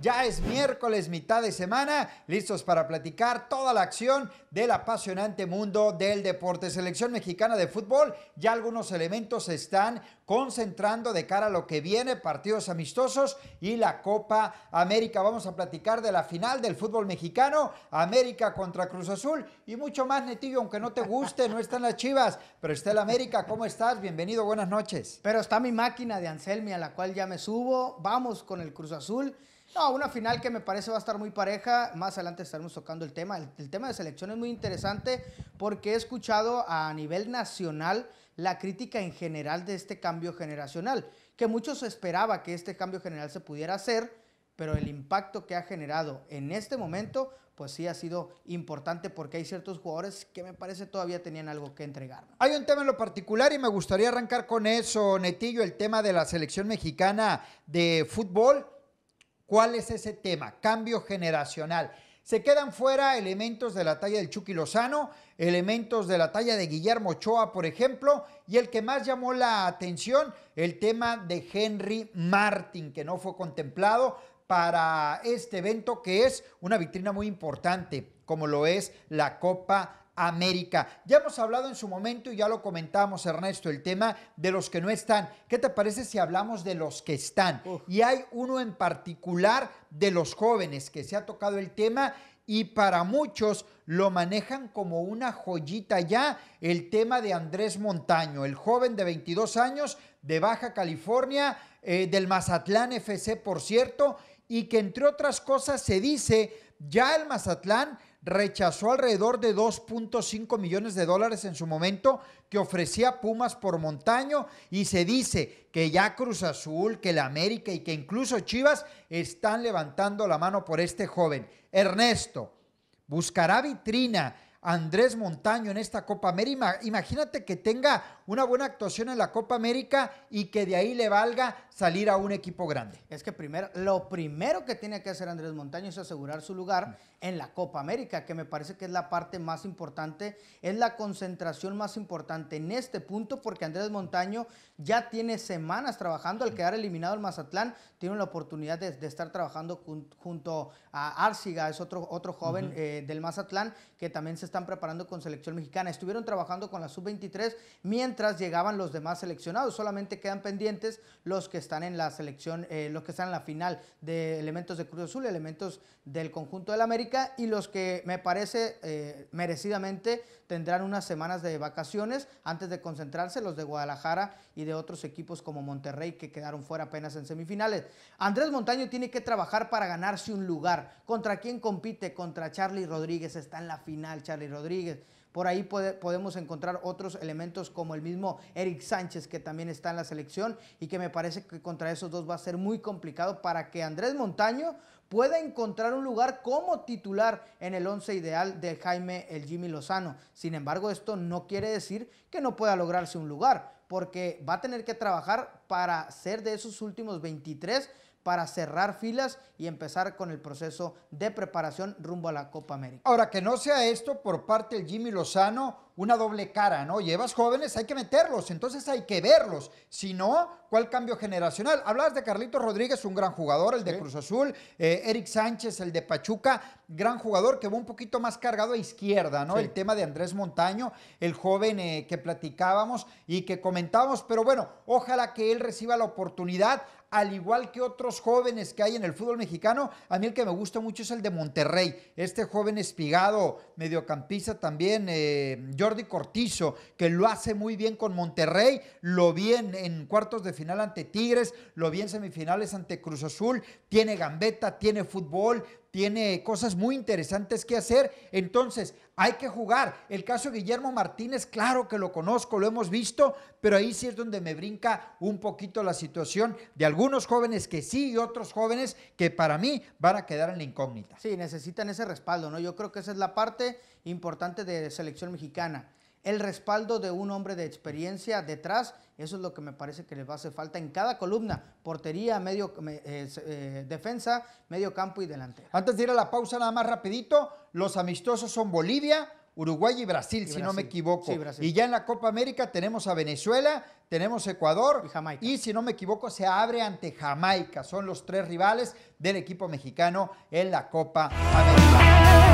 Ya es miércoles, mitad de semana, listos para platicar toda la acción del apasionante mundo del deporte. Selección mexicana de fútbol, ya algunos elementos se están concentrando de cara a lo que viene, partidos amistosos y la Copa América. Vamos a platicar de la final del fútbol mexicano, América contra Cruz Azul y mucho más, Netillo, aunque no te guste, no están las chivas, pero está el América. ¿Cómo estás? Bienvenido, buenas noches. Pero está mi máquina de Anselmi, a la cual ya me subo. Vamos con el Cruz Azul a una final que me parece va a estar muy pareja. Más adelante estaremos tocando el tema. El, tema de selección es muy interesante porque he escuchado a nivel nacional la crítica en general de este cambio generacional, que muchos esperaba que este cambio general se pudiera hacer, pero el impacto que ha generado en este momento, pues sí ha sido importante porque hay ciertos jugadores que me parece todavía tenían algo que entregar. Hay un tema en lo particular y me gustaría arrancar con eso, Netillo, el tema de la selección mexicana de fútbol ¿Cuál es ese tema? Cambio generacional. Se quedan fuera elementos de la talla del Chucky Lozano, elementos de la talla de Guillermo Ochoa, por ejemplo, y el que más llamó la atención, el tema de Henry Martin, que no fue contemplado para este evento, que es una vitrina muy importante, como lo es la Copa América. Ya hemos hablado en su momento y ya lo comentamos, Ernesto, el tema de los que no están. ¿Qué te parece si hablamos de los que están? Y hay uno en particular de los jóvenes que se ha tocado el tema y para muchos lo manejan como una joyita ya el tema de Andrés Montaño, el joven de 22 años de Baja California, eh, del Mazatlán FC, por cierto, y que entre otras cosas se dice, ya el Mazatlán rechazó alrededor de 2.5 millones de dólares en su momento que ofrecía Pumas por Montaño y se dice que ya Cruz Azul, que la América y que incluso Chivas están levantando la mano por este joven. Ernesto buscará vitrina Andrés Montaño en esta Copa América. Imagínate que tenga una buena actuación en la Copa América y que de ahí le valga salir a un equipo grande. Es que primero, lo primero que tiene que hacer Andrés Montaño es asegurar su lugar en la Copa América, que me parece que es la parte más importante, es la concentración más importante en este punto, porque Andrés Montaño ya tiene semanas trabajando al quedar eliminado el Mazatlán, tiene la oportunidad de, estar trabajando junto a Arciga, es otro, otro joven eh, del Mazatlán que también se están preparando con selección mexicana. Estuvieron trabajando con la sub-23 mientras llegaban los demás seleccionados. Solamente quedan pendientes los que están en la selección, eh, los que están en la final de elementos de Cruz Azul, elementos del conjunto del América y los que me parece eh, merecidamente tendrán unas semanas de vacaciones antes de concentrarse los de Guadalajara y de otros equipos como Monterrey que quedaron fuera apenas en semifinales. Andrés Montaño tiene que trabajar para ganarse un lugar. ¿Contra quién compite? Contra Charlie Rodríguez. Está en la final, Charlie. Rodríguez. Por ahí podemos encontrar otros elementos como el mismo Eric Sánchez, que también está en la selección y que me parece que contra esos dos va a ser muy complicado para que Andrés Montaño pueda encontrar un lugar como titular en el once ideal de Jaime el Jimmy Lozano. Sin embargo, esto no quiere decir que no pueda lograrse un lugar, porque va a tener que trabajar para ser de esos últimos 23 para cerrar filas y empezar con el proceso de preparación rumbo a la Copa América. Ahora, que no sea esto por parte del Jimmy Lozano una doble cara, ¿no? Llevas jóvenes, hay que meterlos, entonces hay que verlos. Si no, ¿Cuál cambio generacional? Hablabas de Carlitos Rodríguez, un gran jugador, el de Cruz Azul, eh, Eric Sánchez, el de Pachuca, gran jugador que va un poquito más cargado a izquierda, ¿no? El tema de Andrés Montaño, el joven eh, que platicábamos y que comentábamos, pero bueno, ojalá que él reciba la oportunidad al igual que otros jóvenes que hay en el fútbol mexicano. A mí el que me gusta mucho es el de Monterrey, este joven espigado, mediocampista también, eh, Jordi Cortizo, que lo hace muy bien con Monterrey, lo vi en cuartos de Final ante Tigres, lo vi en semifinales ante Cruz Azul, tiene gambeta, tiene fútbol, tiene cosas muy interesantes que hacer. Entonces, hay que jugar. El caso de Guillermo Martínez, claro que lo conozco, lo hemos visto, pero ahí sí es donde me brinca un poquito la situación de algunos jóvenes que sí y otros jóvenes que para mí van a quedar en la incógnita. Sí, necesitan ese respaldo, ¿no? Yo creo que esa es la parte importante de selección mexicana el respaldo de un hombre de experiencia detrás. Eso es lo que me parece que les va a hacer falta en cada columna. Portería, medio eh, eh, defensa, medio campo y delante. Antes de ir a la pausa, nada más rapidito, los amistosos son Bolivia, Uruguay y Brasil, si no me equivoco. y ya en la Copa América tenemos a Venezuela, tenemos Ecuador y Y si no me equivoco, se abre ante Jamaica. Son los tres rivales del equipo mexicano en la Copa América.